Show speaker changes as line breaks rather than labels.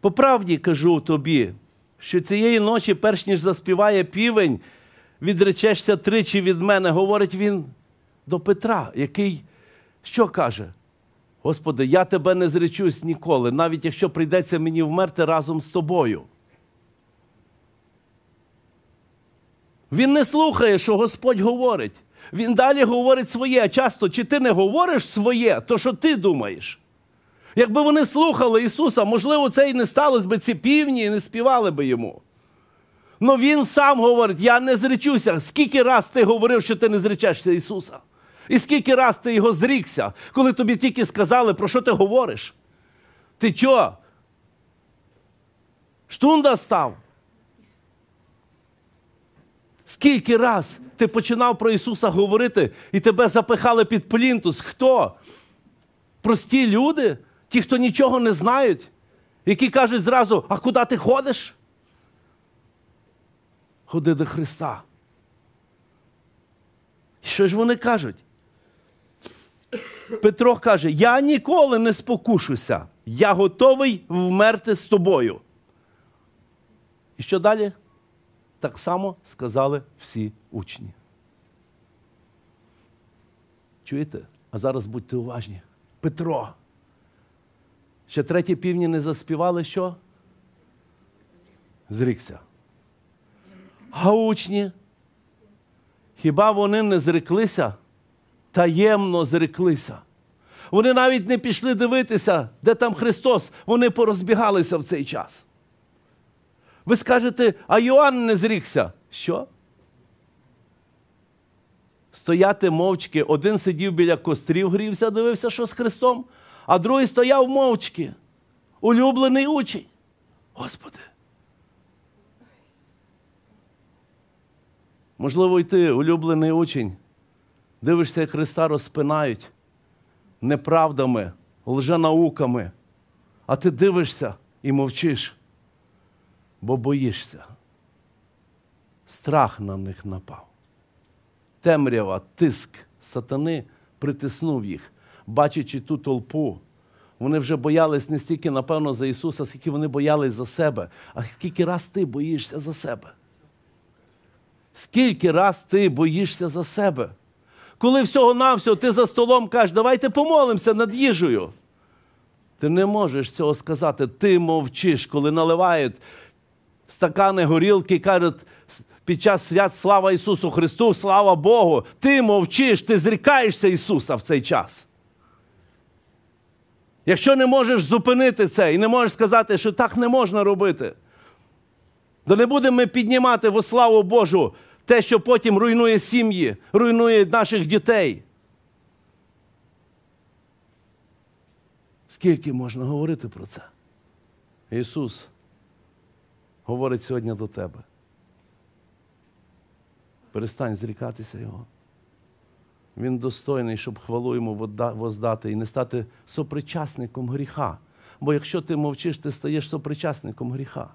По правді кажу тобі, що цієї ночі, перш ніж заспіває півень, відречешся тричі від мене, говорить він до Петра, який що каже? Господи, я тебе не зречусь ніколи, навіть якщо прийдеться мені вмерти разом з тобою. Він не слухає, що Господь говорить. Він далі говорить своє. А часто, чи ти не говориш своє, то що ти думаєш? Якби вони слухали Ісуса, можливо, це і не сталося би ці півні і не співали би йому. Но Він сам говорить: я не зречуся. Скільки раз ти говорив, що ти не зречешся Ісуса? І скільки раз ти його зрікся, коли тобі тільки сказали, про що ти говориш? Ти чо? Штунда став? Скільки раз ти починав про Ісуса говорити і тебе запихали під плінтус? Хто? Прості люди? ті, хто нічого не знають, які кажуть зразу, а куди ти ходиш? Ходи до Христа. Що ж вони кажуть? Петро каже: Я ніколи не спокушуся, я готовий вмерти з тобою. І що далі? Так само сказали всі учні. Чуєте? А зараз будьте уважні. Петро Ще треті півні не заспівали що? Зрікся. А учні? Хіба вони не зреклися? Таємно зреклися. Вони навіть не пішли дивитися, де там Христос, вони порозбігалися в цей час. Ви скажете, а Йоанн не зрікся. Що? Стояти мовчки, один сидів біля кострів, грівся, дивився, що з Христом, а другий стояв мовчки, улюблений учень. Господи. Можливо, й ти, улюблений учень, дивишся, як Христа розпинають неправдами, лженауками, а ти дивишся і мовчиш, бо боїшся. Страх на них напав. Темрява, тиск сатани притиснув їх бачачи ту толпу, вони вже боялись не стільки, напевно, за Ісуса, скільки вони боялись за себе, а скільки раз ти боїшся за себе. Скільки раз ти боїшся за себе? Коли всього-навсього ти за столом кажеш, давайте помолимося над їжею. Ти не можеш цього сказати. Ти мовчиш, коли наливають стакани горілки і кажуть під час свят слава Ісусу Христу, слава Богу! Ти мовчиш, ти зрікаєшся Ісуса в цей час. Якщо не можеш зупинити це і не можеш сказати, що так не можна робити, то не будемо ми піднімати во славу Божу те, що потім руйнує сім'ї, руйнує наших дітей. Скільки можна говорити про це? Ісус говорить сьогодні до тебе. Перестань зрікатися Його. Він достойний, щоб хвалу йому воздати і не стати сопричасником гріха. Бо якщо ти мовчиш, ти стаєш сопричасником гріха.